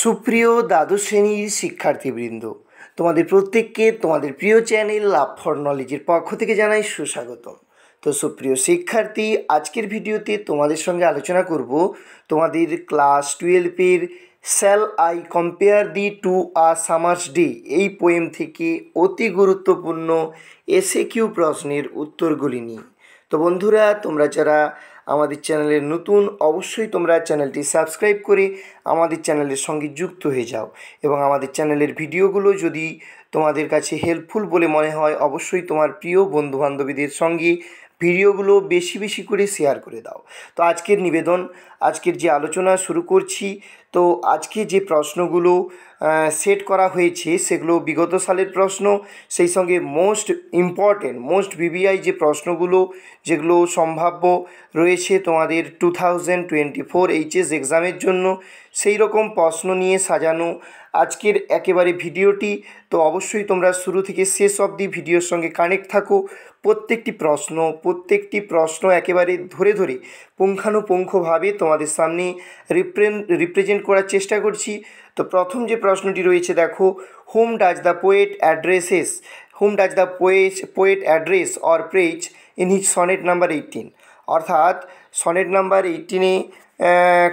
সুপ্রিয় দ্বাদশ শ্রেণীর শিক্ষার্থীবৃন্দ তোমাদের প্রত্যেককে তোমাদের প্রিয় চ্যানেল লাভ ফর নলেজের পক্ষ থেকে জানাই সুস্বাগতম তো সুপ্রিয় শিক্ষার্থী আজকের ভিডিওতে তোমাদের সঙ্গে আলোচনা করব তোমাদের ক্লাস টুয়েলভের shall I compare thee to a summer's day এই পোয়েম থেকে অতি গুরুত্বপূর্ণ এসে কিউ প্রশ্নের উত্তরগুলি নিয়ে তো বন্ধুরা তোমরা যারা আমাদের চ্যানেলের নতুন অবশ্যই তোমরা চ্যানেলটি সাবস্ক্রাইব করে আমাদের চ্যানেলের সঙ্গে যুক্ত হয়ে যাও এবং আমাদের চ্যানেলের ভিডিওগুলো যদি তোমাদের কাছে হেল্পফুল বলে মনে হয় অবশ্যই তোমার প্রিয় বন্ধুবান্ধবীদের সঙ্গে ভিডিওগুলো বেশি বেশি করে শেয়ার করে দাও তো আজকের নিবেদন আজকের যে আলোচনা শুরু করছি তো আজকে যে প্রশ্নগুলো সেট করা হয়েছে সেগুলো বিগত সালের প্রশ্ন সেই সঙ্গে মোস্ট ইম্পর্টেন্ট মোস্ট ভিভিআই যে প্রশ্নগুলো যেগুলো সম্ভাব্য রয়েছে তোমাদের two thousand twenty four HS এক্সামের জন্য সেই রকম প্রশ্ন নিয়ে সাজানো আজকের একেবারে ভিডিওটি তো অবশ্যই তোমরা শুরু থেকে শেষ অবধি ভিডিওর সঙ্গে কানেক্ট থাকো প্রত্যেকটি প্রশ্ন প্রত্যেকটি প্রশ্ন একেবারে ধরে ধরে পুঙ্খানুপুঙ্খভাবে তোমাদের সামনে রিপ্রেন রিপ্রেজেন্ট করার চেষ্টা করছি তো প্রথম যে প্রশ্নটি রয়েছে দেখো whom does the poet addresses whom does the poet poet address or praise in his sonnet number eighteen অর্থাৎ সনেট নাম্বার এইটিনে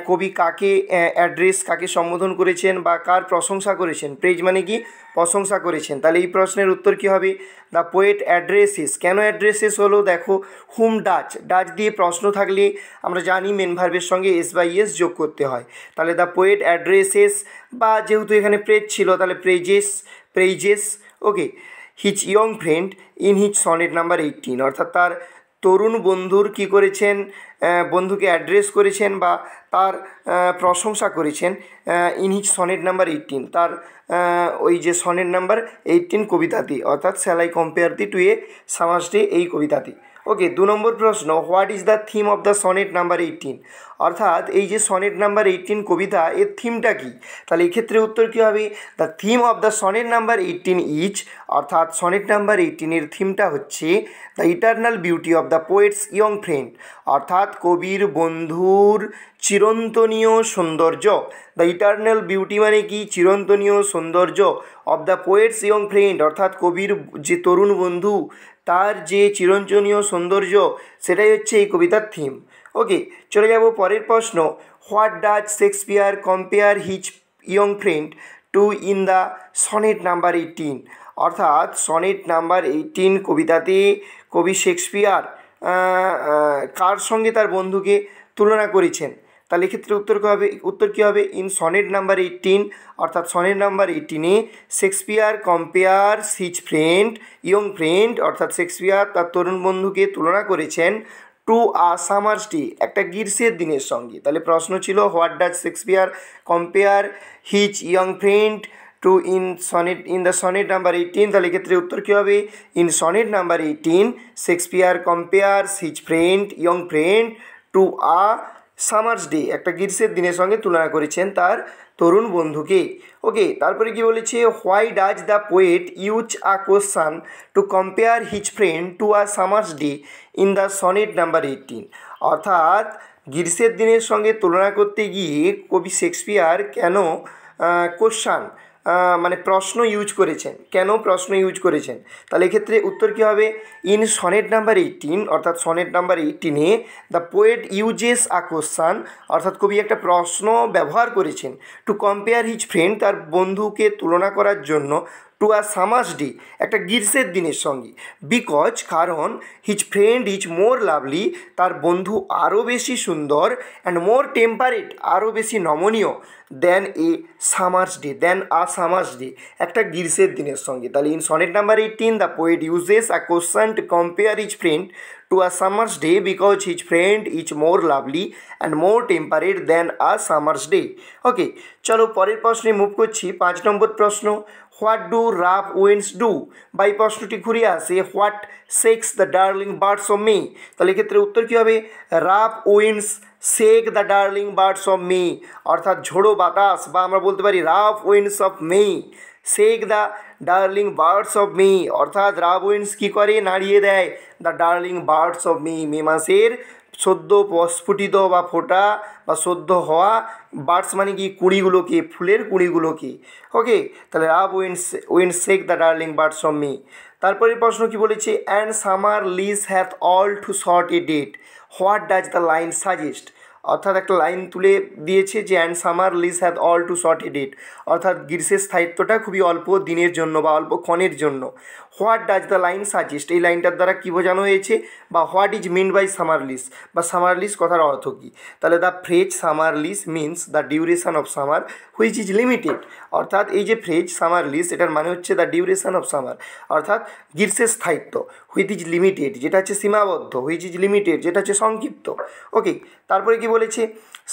কবি কাকে অ্যাড্রেস কাকে সম্বোধন করেছেন বা কার প্রশংসা করেছেন প্রেজ মানে কি প্রশংসা করেছেন তাহলে এই প্রশ্নের উত্তর কি হবে দ্য পোয়েট অ্যাড্রেসেস কেন অ্যাড্রেসেস হলো দেখো হুম ডাচ ডাচ দিয়ে প্রশ্ন থাকলে আমরা জানি মেন ভার্বের সঙ্গে এস বাই এস যোগ করতে হয় তাহলে দ্য পোয়েট অ্যাড্রেসেস বা যেহেতু এখানে প্রেজ ছিল তাহলে praises praises okay his young friend in his sonnet number eighteen অর্থাৎ তার তরুণ বন্ধুর কী করেছেন বন্ধুকে অ্যাড্রেস করেছেন বা তার প্রশংসা করেছেন in his sonnet number eighteen তার ওই যে সনেট নাম্বার এইটিন কবিতাটি অর্থাৎ স্যালাই কম্পেয়ার দি টু এ সামাজটি এই কবিতাটি ওকে দু নম্বর প্রশ্ন what is the theme of the sonnet number eighteen অর্থাৎ এই যে সনেট নাম্বার এইটিন কবিতা এর থিমটা কী তাহলে এক্ষেত্রে উত্তর কী হবে the theme of the sonnet number eighteen is অর্থাৎ সনেট নাম্বার এইটিনের থিমটা হচ্ছে the eternal beauty of the poet's young friend অর্থাৎ কবির বন্ধুর চিরন্তনীয় সৌন্দর্য দ্য ইটার্নাল বিউটি মানে কি চিরন্তনীয় সৌন্দর্য of the poet's young friend অর্থাৎ কবির যে তরুণ বন্ধু তার যে চিরঞ্জনীয় সৌন্দর্য সেটাই হচ্ছে এই কবিতার থিম ওকে চলে যাব পরের প্রশ্ন what does Shakespeare compare his young friend to in the sonnet number eighteen অর্থাৎ সনেট নাম্বার এইটিন কবিতাতে কবি শেক্সপিয়ার কার সঙ্গে তার বন্ধুকে তুলনা করেছেন তাহলে এক্ষেত্রে উত্তর কী হবে উত্তর কী হবে ইন সনেট নাম্বার এইটিন অর্থাৎ সনেট নাম্বার এইটিনে Shakespeare compare his friend young friend অর্থাৎ শেক্সপিয়ার তার তরুণ বন্ধুকে তুলনা করেছেন টু আ সামার্স ডে একটা গ্রীষ্মের দিনের সঙ্গে তাহলে প্রশ্ন ছিল what does Shakespeare compare his young friend to in sonnet in the sonnet number eighteen তাহলে এক্ষেত্রে উত্তর কী হবে in sonnet number eighteen Shakespeare compare his friend young friend to a summer's day একটা গ্রীষ্মের দিনের সঙ্গে তুলনা করেছেন তার তরুণ বন্ধুকে ওকে তারপরে কি বলেছে why does the poet use a question to compare his friend to a summer's day in the sonnet number eighteen অর্থাৎ গ্রীষ্মের দিনের সঙ্গে তুলনা করতে গিয়ে কবি শেক্সপিয়ার কেন কোশ্চান মানে প্রশ্ন ইউজ করেছেন কেন প্রশ্ন ইউজ করেছেন তাহলে এক্ষেত্রে উত্তর কী হবে ইন সনেট নাম্বার এইটিন অর্থাৎ সনেট নাম্বার এইটিনে the poet uses a question অর্থাৎ কবি একটা প্রশ্ন ব্যবহার করেছেন টু কম্পেয়ার হিজ ফ্রেন্ড তার বন্ধুকে তুলনা করার জন্য টু আ সামাস ডি একটা গ্রীষ্মের দিনের সঙ্গে বিকজ কারণ his friend is more lovely তার বন্ধু আরও বেশি সুন্দর অ্যান্ড মোর টেম্পারেট আরও বেশি নমনীয় than a summer's day than a summer's day একটা গ্রীষ্মের দিনের সঙ্গে তাহলে in sonnet number eighteen the poet uses a question to compare his friend to a summer's day because his friend is more lovely and more temperate than a summer's day okay চলো পরের প্রশ্নে move করছি পাঁচ নম্বর প্রশ্ন what do rough winds do বা এই প্রশ্নটি ঘুরে আসে what shakes the darling birds of May তাহলে এক্ষেত্রে উত্তর কী হবে rough winds shake the darling birds of me অর্থাৎ ঝোড়ো বাতাস বা আমরা বলতে পারি rough winds of me shake the darling birds of me অর্থাৎ রাফ উইন্ডস কী করে নাড়িয়ে দেয় the darling birds of me May মাসের সদ্য প্রস্ফুটিত বা ফোটা বা সদ্য হওয়া বার্ডস মানে কি কুড়িগুলোকে ফুলের কুড়িগুলোকে ওকে তাহলে আব win win shake the darling birds of me তারপরে প্রশ্ন কি বলেছে and summer lease hath all too short a date what does the line suggest অর্থাৎ একটা লাইন তুলে দিয়েছে যে and summer lease hath all too short a date অর্থাৎ গ্রীষ্মের স্থায়িত্বটা খুবই অল্প দিনের জন্য বা অল্প ক্ষণের জন্য what does the line suggest এই লাইনটার দ্বারা কী বোঝানো হয়েছে বা what is mean by summer lease বা সামারলিস কথার অর্থ কী তাহলে the phrase summer lease means the duration of summer which is limited অর্থাৎ এই যে ফ্রেজ সামারলিস এটার মানে হচ্ছে দ্য ডিউরেশন অফ সামার অর্থাৎ গ্রীষ্মের স্থায়িত্ব হুইচ ইজ লিমিটেড যেটা হচ্ছে সীমাবদ্ধ হুইচ ইজ লিমিটেড যেটা হচ্ছে সংক্ষিপ্ত ওকে তারপরে কি বলেছে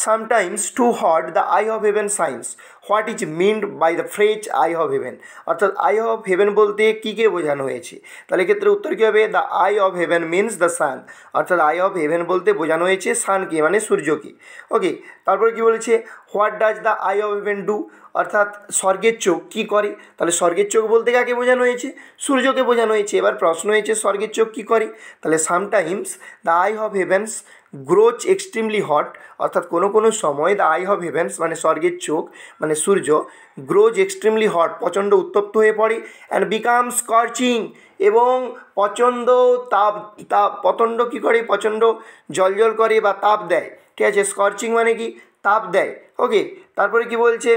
sometimes too hot the eye of heaven shines what is meant by the phrase eye of heaven অর্থাৎ আই অফ হেভেন বলতে কী কে বোঝানো হয়েছে তাহলে ক্ষেত্রে উত্তর কী হবে the eye of heaven means the sun অর্থাৎ আই অফ হেভেন বলতে বোঝানো হয়েছে সানকে মানে সূর্যকে ওকে তারপরে কি বলেছে what does the eye of heaven do অর্থাৎ স্বর্গের চোখ কী করে তাহলে স্বর্গের চোখ বলতে কাকে বোঝানো হয়েছে সূর্যকে বোঝানো হয়েছে এবার প্রশ্ন হয়েছে স্বর্গের চোখ কী করে তাহলে sometimes the eye of heavens grows extremely hot অর্থাৎ কোনো কোনো সময় দ্য আই অফ হেভেন্স মানে স্বর্গের চোখ মানে সূর্য গ্রোজ এক্সট্রিমলি হট প্রচণ্ড উত্তপ্ত হয়ে পড়ে অ্যান্ড বিকাম স্কর্চিং এবং প্রচণ্ড তাপ তাপ প্রচণ্ড কী করে প্রচণ্ড জলজল করে বা তাপ দেয় ঠিক আছে স্কর্চিং মানে কি তাপ দেয় ওকে তারপরে কি বলছে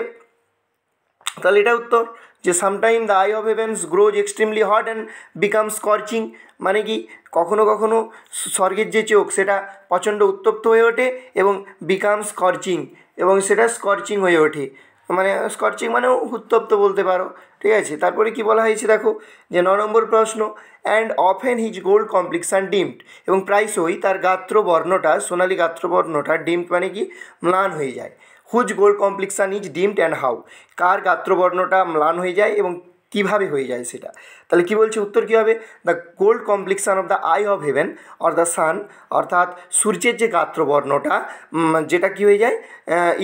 তাহলে এটা উত্তর যে sometime the eye of heavens grows extremely hot and become scorching মানে কি কখনো কখনো স্বর্গের যে চোখ সেটা প্রচণ্ড উত্তপ্ত হয়ে ওঠে এবং বিকাম স্কর্চিং এবং সেটা স্কর্চিং হয়ে ওঠে মানে স্কর্চিং মানেও উত্তপ্ত বলতে পারো ঠিক আছে তারপরে কি বলা হয়েছে দেখো যে ন নম্বর প্রশ্ন and often his gold complex and dimmed এবং প্রায়শই তার গাত্রবর্ণটা সোনালি গাত্রবর্ণটা ডিমড মানে কি ম্লান হয়ে যায় whose gold complexion is dimmed and how কার গাত্রবর্ণটা ম্লান হয়ে যায় এবং কিভাবে হয়ে যায় সেটা তাহলে কি বলছে উত্তর কী হবে the gold complexion of the eye of heaven or the sun অর্থাৎ সূর্যের যে গাত্রবর্ণটা যেটা কি হয়ে যায়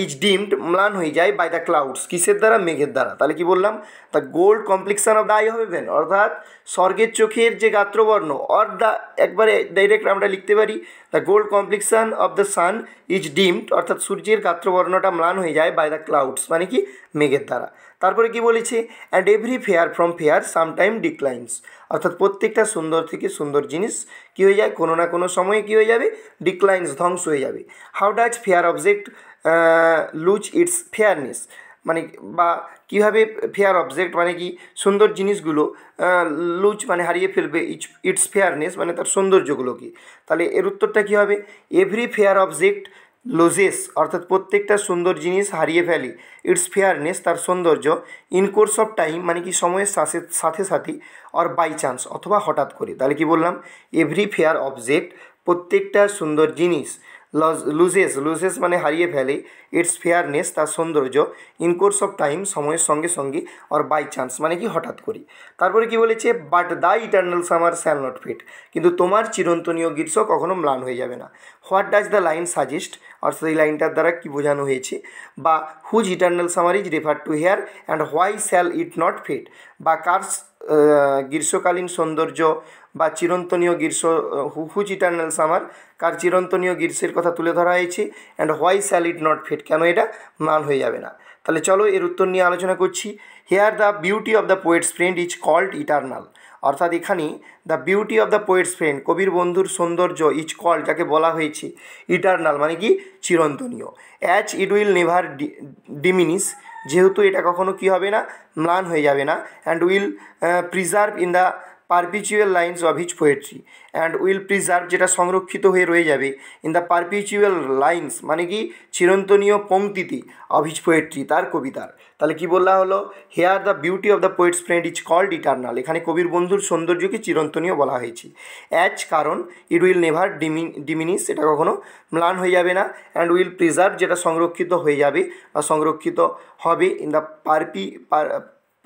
ইজ ডিমড ম্লান হয়ে যায় বাই দ্য ক্লাউডস কিসের দ্বারা মেঘের দ্বারা তাহলে কি বললাম the gold complexion of the eye of heaven অর্থাৎ স্বর্গের চোখের যে গাত্রবর্ণ অর দ্য একবারে ডাইরেক্ট আমরা লিখতে পারি the gold complexion of the sun is dimmed অর্থাৎ সূর্যের গাত্রবর্ণটা ম্লান হয়ে যায় বাই দ্য ক্লাউডস মানে কি মেঘের দ্বারা তারপরে কি বলেছে and every fair from fair sometime ডি ডিক্লাইন্স অর্থাৎ প্রত্যেকটা সুন্দর থেকে সুন্দর জিনিস কী হয়ে যায় কোনো না কোনো সময়ে কী হয়ে যাবে ডিক্লাইন্স ধ্বংস হয়ে যাবে how does fair object lose its fairness মানে বা কীভাবে ফেয়ার অবজেক্ট মানে কি সুন্দর জিনিসগুলো লুজ মানে হারিয়ে ফেলবে ইটস ফেয়ারনেস মানে তার সৌন্দর্যগুলোকে তাহলে এর উত্তরটা কী হবে এভরি ফেয়ার অবজেক্ট লুজেস অর্থাৎ প্রত্যেকটা সুন্দর জিনিস হারিয়ে ফেলি ইটস ফেয়ারনেস তার সৌন্দর্য ইন কোর্স অফ টাইম মানে কি সময়ের সাথে সাথে সাথে অর বাই চান্স অথবা হঠাৎ করে তাহলে কি বললাম এভরি ফেয়ার অবজেক্ট প্রত্যেকটা সুন্দর জিনিস লুজেস লুজেস মানে হারিয়ে ফেলে ইটস ফেয়ারনেস তার সৌন্দর্য ইন কোর্স অফ টাইম সময়ের সঙ্গে সঙ্গে অর বাই চান্স মানে কি হঠাৎ করি তারপরে কি বলেছে but the eternal summer shall not fade কিন্তু তোমার চিরন্তনীয় গ্রীষ্ম কখনো ম্লান হয়ে যাবে না what does the line suggest অর্থাৎ এই লাইনটার দ্বারা কি বোঝানো হয়েছে বা whose eternal summer is refer to here and why shall it not fade বা কার গ্রীষ্মকালীন সৌন্দর্য বা চিরন্তনীয় গ্রীষ্ম হুজ ইটার্নাল সামার কার চিরন্তনীয় গ্রীষ্মের কথা তুলে ধরা হয়েছে and why shall it not fade কেন এটা নান হয়ে যাবে না তাহলে চলো এর উত্তর নিয়ে আলোচনা করছি here the beauty of the poet's friend is called eternal অর্থাৎ এখানে the beauty of the poet's friend কবির বন্ধুর সৌন্দর্য ইজ কল্ড যাকে বলা হয়েছে ইটার্নাল মানে কি চিরন্তনীয় অ্যাচ ইট উইল নেভার ডিমিনিস যেহেতু এটা কখনো কি হবে না ম্লান হয়ে যাবে না and will preserve in the perpetual lines of his poetry and will preserve যেটা সংরক্ষিত হয়ে রয়ে যাবে ইন দ্য পারপিচুয়াল লাইন্স মানে কি চিরন্তনীয় পংক্তিতে অফ হিজ পোয়েট্রি তার কবিতার তাহলে কি বললা হলো here the beauty of the poet's friend is called eternal এখানে কবির বন্ধুর সৌন্দর্যকে চিরন্তনীয় বলা হয়েছে অ্যাজ কারণ ইট উইল নেভার ডিমি ডিমিনিস এটা কখনো ম্লান হয়ে যাবে না অ্যান্ড উইল প্রিজার্ভ যেটা সংরক্ষিত হয়ে যাবে বা সংরক্ষিত হবে ইন দ্য পারপি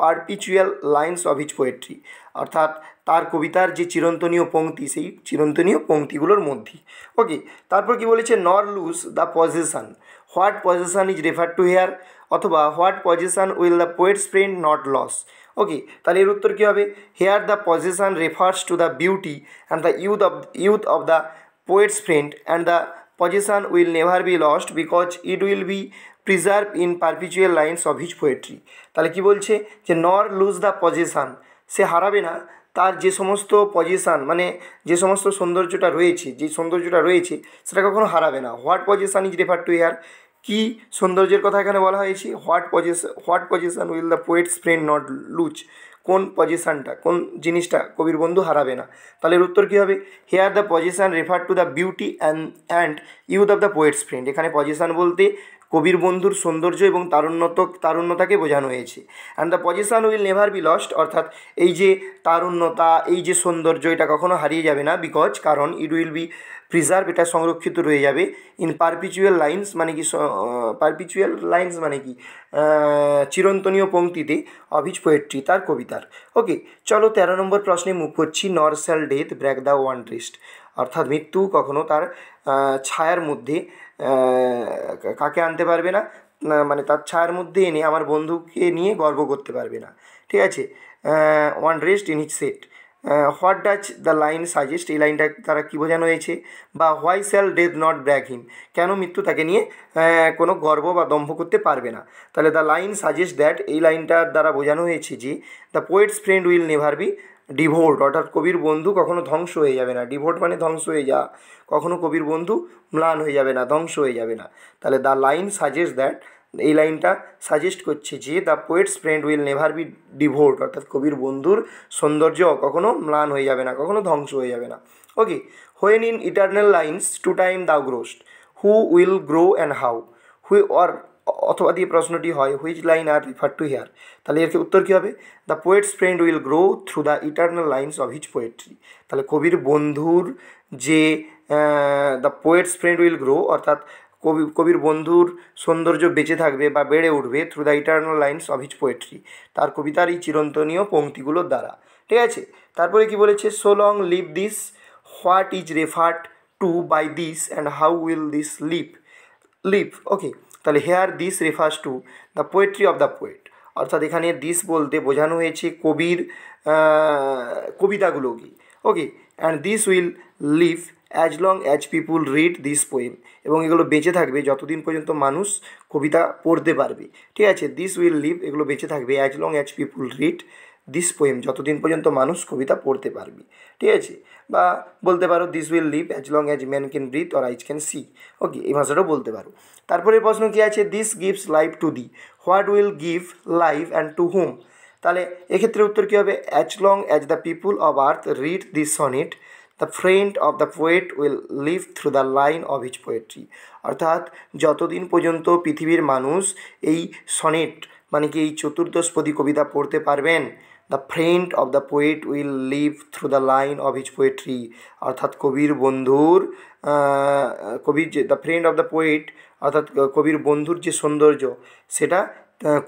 perpetual lines of his poetry অর্থাৎ তার কবিতার যে চিরন্তনীয় পংক্তি সেই চিরন্তনীয় পংক্তিগুলোর মধ্যে ওকে তারপর কি বলেছে nor lose the position what position is refer to here অথবা what position will the poet's friend not loss okay তাহলে এর উত্তর কী হবে here the position refers to the beauty and the youth of youth of the poet's friend and the position will never be lost because it will be preserve in perpetual lines of his poetry তাহলে কি বলছে যে নর lose the position সে হারাবে না তার যে সমস্ত পজিশান মানে যে সমস্ত সৌন্দর্যটা রয়েছে যে সৌন্দর্যটা রয়েছে সেটা কখনো হারাবে না what position is refer to here কি সৌন্দর্যের কথা এখানে বলা হয়েছে what position what position will the poet friend not lose কোন পজিশানটা কোন জিনিসটা কবির বন্ধু হারাবে না তাহলে এর উত্তর কী হবে here the position refer to the beauty and and youth of the poet's friend এখানে পজিশান বলতে কবির বন্ধুর সৌন্দর্য এবং তারুণ্যত তারুণ্যতাকে বোঝানো হয়েছে and the position will never be lost অর্থাৎ এই যে তারুণ্যতা এই যে সৌন্দর্য এটা কখনো হারিয়ে যাবে না বিকজ কারণ ইট উইল বি প্রিজার্ভ এটা সংরক্ষিত রয়ে যাবে ইন পারপিচুয়াল লাইন্স মানে কি পারপিচুয়াল লাইন্স মানে কি চিরন্তনীয় পঙ্ক্তিতে অভিজ পোয়েট্রি তার কবিতার ওকে চলো তেরো নম্বর প্রশ্নে মুখ করছি nor shall death brag the one অর্থাৎ মৃত্যু কখনো তার ছায়ার মধ্যে কাকে আনতে পারবে না মানে তার ছায়ার মধ্যে এনে আমার বন্ধুকে নিয়ে গর্ব করতে পারবে না ঠিক আছে one rest in it set what does the line suggest এই লাইনটা তারা কী বোঝানো হয়েছে বা why shall death not brag him কেন মৃত্যু তাকে নিয়ে কোনো গর্ব বা দম্ভ করতে পারবে না তাহলে দ্য লাইন সাজেস্ট দ্যাট এই লাইনটার দ্বারা বোঝানো হয়েছে যে the poet's friend will never be devote অর্থাৎ কবির বন্ধু কখনো ধ্বংস হয়ে যাবে না ডিভোট মানে ধ্বংস হয়ে যা কখনো কবির বন্ধু ম্লান হয়ে যাবে না ধ্বংস হয়ে যাবে না তাহলে দ্য লাইন সাজেস্ট দ্যাট এই লাইনটা সাজেস্ট করছে যে the poet's friend will never be devote অর্থাৎ কবির বন্ধুর সৌন্দর্য কখনো ম্লান হয়ে যাবে না কখনো ধ্বংস হয়ে যাবে না okay when in eternal lines to time the growest who will grow and how who or অথবা দিয়ে প্রশ্নটি হয় which line R refer to hair তাহলে এর উত্তর কী হবে the poet's friend will grow through the eternal lines of his poetry তাহলে কবির বন্ধুর যে the poet's friend will grow অর্থাৎ কবি কবির বন্ধুর সৌন্দর্য বেঁচে থাকবে বা বেড়ে উঠবে through the eternal lines of his poetry তার কবিতার এই চিরন্তনীয় পঙ্ক্তিগুলোর দ্বারা ঠিক আছে তারপরে কি বলেছে so long live this what is referred to by this and how will this live live okay তাহলে here this refers to the poetry of the poet অর্থাৎ এখানে দিস বলতে বোঝানো হয়েছে কবির কবিতাগুলোকে okay and this will live as long as people read this poem এবং এগুলো বেঁচে থাকবে যতদিন পর্যন্ত মানুষ কবিতা পড়তে পারবে ঠিক আছে দিস উইল লিভ এগুলো বেঁচে থাকবে as long as people read this poem যতদিন পর্যন্ত মানুষ কবিতা পড়তে পারবি ঠিক আছে বা বলতে পারো this will live as long as man can breathe or eyes can see okay এই ভাষাটাও বলতে পারো তারপরে প্রশ্ন কী আছে this gives life to thee what will give life and to whom তাহলে এক্ষেত্রে উত্তর কী হবে as long as the people of earth read this sonnet the friend of the poet will live through the line of his poetry অর্থাৎ যতদিন পর্যন্ত পৃথিবীর মানুষ এই সনেট মানে কি এই চতুর্দশপদী কবিতা পড়তে পারবেন the friend of the poet will live through the line of his poetry অর্থাৎ কবির বন্ধুর কবির যে the friend of the poet অর্থাৎ কবির বন্ধুর যে সৌন্দর্য সেটা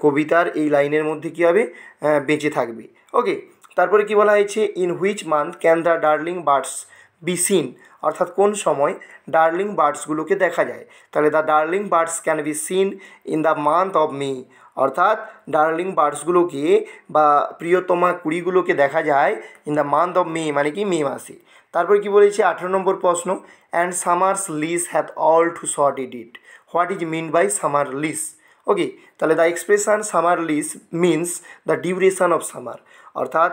কবিতার এই লাইনের মধ্যে কী হবে বেঁচে থাকবে ওকে তারপরে কি বলা হয়েছে in which month can the darling birds be seen অর্থাৎ কোন সময় ডার্লিং বার্ডসগুলোকে দেখা যায় তাহলে the darling birds can be seen in the month of May অর্থাৎ ডার্লিং বার্ডসগুলোকে বা প্রিয়তমা কুড়িগুলোকে দেখা যায় in the month of May মানে কি মে মাসে তারপর কি বলেছে আঠেরো নম্বর প্রশ্ন and summer's lease hath all too short it it what is mean by summer lease okay তাহলে the expression summer lease means the duration of summer অর্থাৎ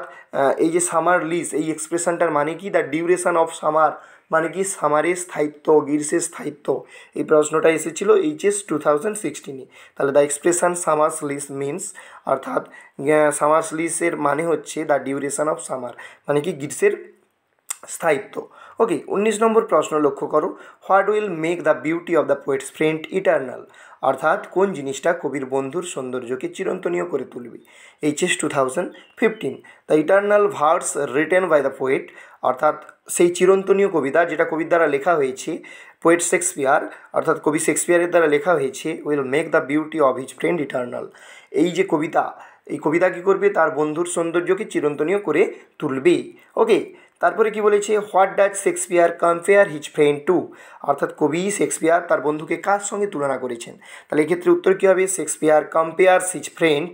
এই যে সামার লিস এই এক্সপ্রেশানটার মানে কি দ্য ডিউরেশান অফ সামার মানে কি সামারে স্থায়িত্ব গ্রীষ্মের স্থায়িত্ব এই প্রশ্নটা এসেছিল এইচএস টু থাউজেন্ড সিক্সটিনে তাহলে the expression summer lease means অর্থাৎ সামার লিসের মানে হচ্ছে দ্য ডিউরেশন অফ সামার মানে কি গ্রীষ্মের স্থায়িত্ব ওকে উনিশ নম্বর প্রশ্ন লক্ষ্য করো what will make the beauty of the poet's friend eternal অর্থাৎ কোন জিনিসটা কবির বন্ধুর সৌন্দর্যকে চিরন্তনীয় করে তুলবে H S two thousand fifteen the eternal verse written by the poet অর্থাৎ সেই চিরন্তনীয় কবিতা যেটা কবির দ্বারা লেখা হয়েছে পোয়েট শেক্সপিয়ার অর্থাৎ কবি শেক্সপিয়ারের দ্বারা লেখা হয়েছে will make the beauty of his friend eternal এই যে কবিতা এই কবিতা কী করবে তার বন্ধুর সৌন্দর্যকে চিরন্তনীয় করে তুলবে ওকে তারপরে কি বলেছে what does Shakespeare compare his friend to অর্থাৎ কবি শেক্সপিয়ার তার বন্ধুকে কার সঙ্গে তুলনা করেছেন তাহলে এক্ষেত্রে উত্তর কী হবে শেক্সপিয়ার কম্পেয়ার্স হিজ ফ্রেন্ড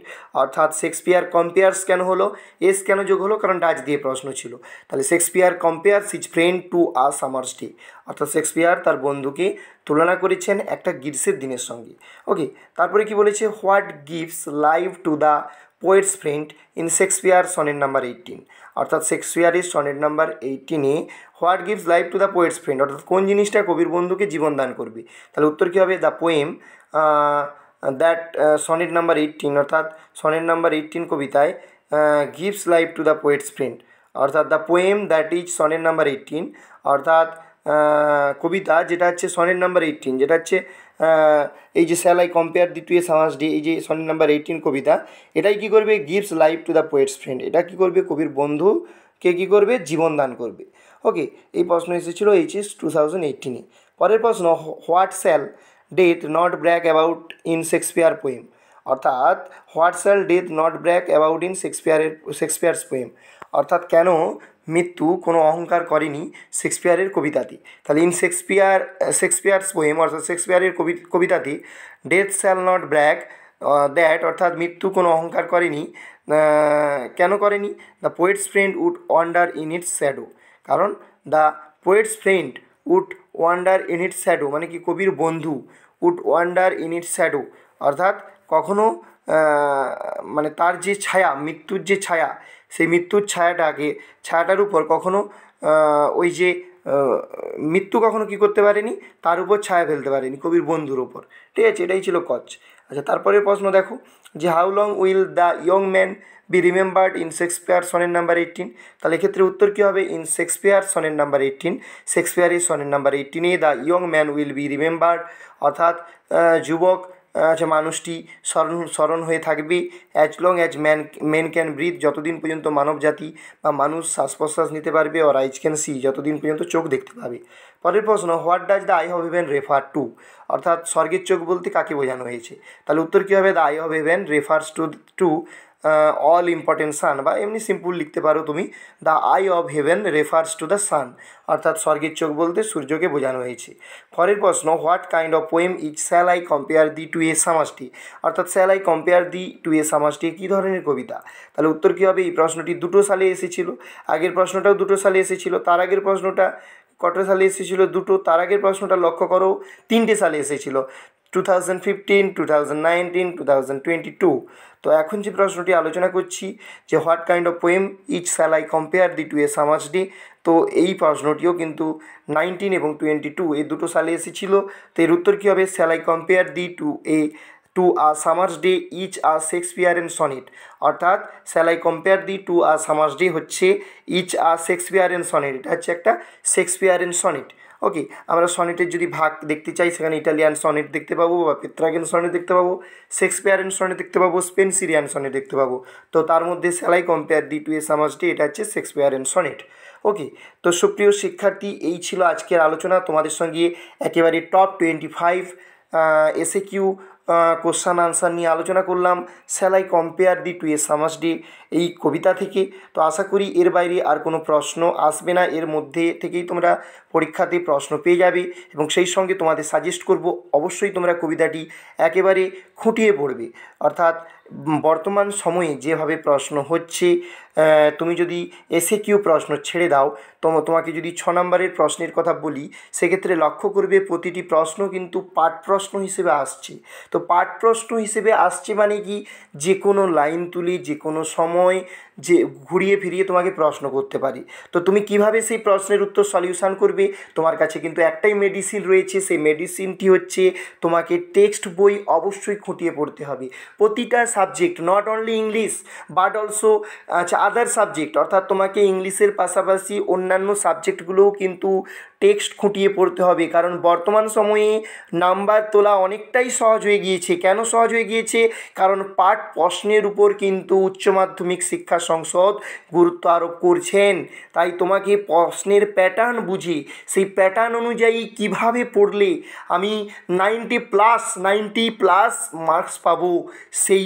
অর্থাৎ শেক্সপিয়ার কম্পেয়ার্স কেন হলো এস কেন যোগ হলো কারণ ডাজ দিয়ে প্রশ্ন ছিল তাহলে Shakespeare compares his friend to a summer's day অর্থাৎ শেক্সপিয়ার তার বন্ধুকে তুলনা করেছেন একটা গ্রীষ্মের দিনের সঙ্গে ওকে তারপরে কি বলেছে what gives live to the poet's friend in Shakespeare sonnet number eighteen অর্থাৎ শেক্সপিয়ারের সনের নাম্বার এইটিনে what gives live to the poet's friend অর্থাৎ কোন জিনিসটা কবির বন্ধুকে জীবন দান করবে তাহলে উত্তর কী হবে the poem that sonnet number eighteen অর্থাৎ সনের নাম্বার এইটিন কবিতায় gives live to the poet's friend অর্থাৎ the poem that is sonnet number eighteen অর্থাৎ কবিতা যেটা হচ্ছে সনের নাম্বার এইটিন যেটা হচ্ছে এই যে shall I compare thee to a summer's day এই যে সনের নাম্বার এইটিন কবিতা এটাই কী করবে gives life to the poet's friend এটা কী করবে কবির বন্ধুকে কী করবে জীবন দান করবে ওকে এই প্রশ্ন এসেছিলো এস টু থাউজেন্ড এইটিনে পরের প্রশ্ন what shall death not brag about in Shakespeare poem অর্থাৎ what shall death not brag about in শেক্সপিয়ারের শেক্সপিয়ার্স পোয়েম অর্থাৎ কেন মৃত্যু কোনো অহংকার করেনি শেক্সপিয়ারের কবিতাতে তাহলে ইন শেক্সপিয়ার শেক্সপিয়ার্স পোয়েম অর্থাৎ শেক্সপিয়ারের কবি কবিতাতে death shall not brag that অর্থাৎ মৃত্যু কোনো অহংকার করেনি কেন করেনি the poet's friend would wander in its shadow কারণ the poet's friend would wander in its shadow মানে কি কবির বন্ধু would wander in its shadow অর্থাৎ কখনো মানে তার যে ছায়া মৃত্যুর যে ছায়া সেই মৃত্যুর ছায়াটাকে ছায়াটার উপর কখনো ওই যে মৃত্যু কখনো কী করতে পারেনি তার উপর ছায়া ফেলতে পারেনি কবির বন্ধুর উপর ঠিক আছে এটাই ছিল কচ আচ্ছা তারপরের প্রশ্ন দেখো যে how long will the young man be remembered in Shakespeare sonnet number eighteen তাহলে এক্ষেত্রে উত্তর কী হবে in Shakespeare sonnet number eighteen শেক্সপিয়ারের সনের নাম্বার এইটিনে the young man will be remembered অর্থাৎ যুবক যে মানুষটি স্মরণ স্মরণ হয়ে থাকবে as long as man men can breathe যতদিন পর্যন্ত মানব জাতি বা মানুষ শ্বাস প্রশ্বাস নিতে পারবে অর আইজ ক্যান সি যতদিন পর্যন্ত চোখ দেখতে পাবে পরের প্রশ্ন what does the eye of heaven refer to অর্থাৎ স্বর্গের চোখ বলতে কাকে বোঝানো হয়েছে তাহলে উত্তর কী হবে the eye of heaven refer to to all important sun বা এমনি সিম্পল লিখতে পারো তুমি the eye of heaven refers to the sun অর্থাৎ স্বর্গের চোখ বলতে সূর্যকে বোঝানো হয়েছে পরের প্রশ্ন what kind of poem it shall I compare thee to a summer's day অর্থাৎ shall I compare thee to a summer's day কী ধরনের কবিতা তাহলে উত্তর কী হবে এই প্রশ্নটি দুটো সালে এসেছিল আগের প্রশ্নটাও দুটো সালে এসেছিল তার আগের প্রশ্নটা কত সালে এসেছিল দুটো তার আগের প্রশ্নটা লক্ষ্য করো তিনটে সালে এসেছিল two thousand fifteen two thousand two thousand twenty two তো এখন যে প্রশ্নটি আলোচনা করছি যে what kind of poem is shall I compare thee to a summer's day তো এই প্রশ্নটিও কিন্তু নাইনটিন এবং টোয়েন্টি টু এই দুটো সালে এসেছিল তো এর উত্তর কী হবে shall I compare thee to a to a summer's day is a Shakespeare and sonnet অর্থাৎ shall I I compare thee to a summer's day হচ্ছে is a Shakespeare and sonnet এটা হচ্ছে একটা শেক্সপিয়ার অ্যান্ড সনেট ওকে আমরা সনেটের যদি ভাগ দেখতে চাই সেখানে ইটালিয়ান সনেট দেখতে পাবো বা পেত্রাগেন সনেট দেখতে পাবো শেক্সপিয়ারেন সনেট দেখতে পাবো স্পেন্সিরিয়ান সনেট দেখতে পাবো তো তার মধ্যে shall I compare thee to a summer's day এটা হচ্ছে শেক্সপিয়ারেন সনেট ওকে তো সুপ্রিয় শিক্ষার্থী এই ছিল আজকের আলোচনা তোমাদের সঙ্গে একেবারে টপ টোয়েন্টি ফাইভ এসে কিউ কোশ্চান আনসার নিয়ে আলোচনা করলাম shall I compare thee to a day এই কবিতা থেকে তো আশা করি এর বাইরে আর কোনো প্রশ্ন আসবে না এর মধ্যে থেকেই তোমরা পরীক্ষাতে প্রশ্ন পেয়ে যাবে এবং সেই সঙ্গে তোমাদের সাজেস্ট করব অবশ্যই তোমরা কবিতাটি একেবারে খুঁটিয়ে পড়বে অর্থাৎ বর্তমান সময়ে যেভাবে প্রশ্ন হচ্ছে তুমি যদি এসে কিউ প্রশ্ন ছেড়ে দাও তো তোমাকে যদি ছ নম্বরের প্রশ্নের কথা বলি সেক্ষেত্রে লক্ষ্য করবে প্রতিটি প্রশ্ন কিন্তু পাঠ প্রশ্ন হিসেবে আসছে তো পাঠ প্রশ্ন হিসেবে আসছে মানে কি যে কোনো লাইন তুলে যে কোনো সময় সময় যে ঘুরিয়ে ফিরিয়ে তোমাকে প্রশ্ন করতে পারে তো তুমি কিভাবে সেই প্রশ্নের উত্তর সলিউশান করবে তোমার কাছে কিন্তু একটাই মেডিসিন রয়েছে সেই মেডিসিনটি হচ্ছে তোমাকে টেক্সট বই অবশ্যই খুঁটিয়ে পড়তে হবে প্রতিটা subject not only English but also আচ্ছা আদার সাবজেক্ট অর্থাৎ তোমাকে ইংলিশের পাশাপাশি অন্যান্য সাবজেক্টগুলোও কিন্তু টেক্সট খুঁটিয়ে পড়তে হবে কারণ বর্তমান সময়ে নাম্বার তোলা অনেকটাই সহজ হয়ে গিয়েছে কেন সহজ হয়ে গিয়েছে কারণ পাঠ প্রশ্নের উপর কিন্তু উচ্চ মাধ্যমিক শিক্ষা সংসদ গুরুত্ব আরোপ করছেন তাই তোমাকে প্রশ্নের প্যাটার্ন বুঝে সেই প্যাটার্ন অনুযায়ী কিভাবে পড়লে আমি ninety plus ninety plus marks পাবো সেই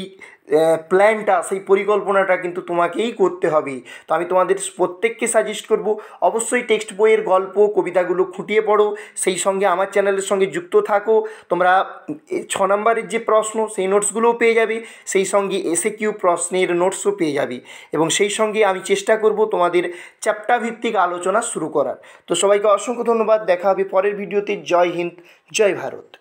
প্ল্যানটা সেই পরিকল্পনাটা কিন্তু তোমাকেই করতে হবে তো আমি তোমাদের প্রত্যেককে সাজেস্ট করব অবশ্যই টেক্সট বইয়ের গল্প কবিতাগুলো খুঁটিয়ে পড়ো সেই সঙ্গে আমার চ্যানেলের সঙ্গে যুক্ত থাকো তোমরা ছ নম্বরের যে প্রশ্ন সেই নোটসগুলোও পেয়ে যাবে সেই সঙ্গে এসে কিউ প্রশ্নের নোটসও পেয়ে যাবে এবং সেই সঙ্গে আমি চেষ্টা করব তোমাদের চ্যাপ্টার ভিত্তিক আলোচনা শুরু করার তো সবাইকে অসংখ্য ধন্যবাদ দেখা হবে পরের ভিডিওতে জয় হিন্দ জয় ভারত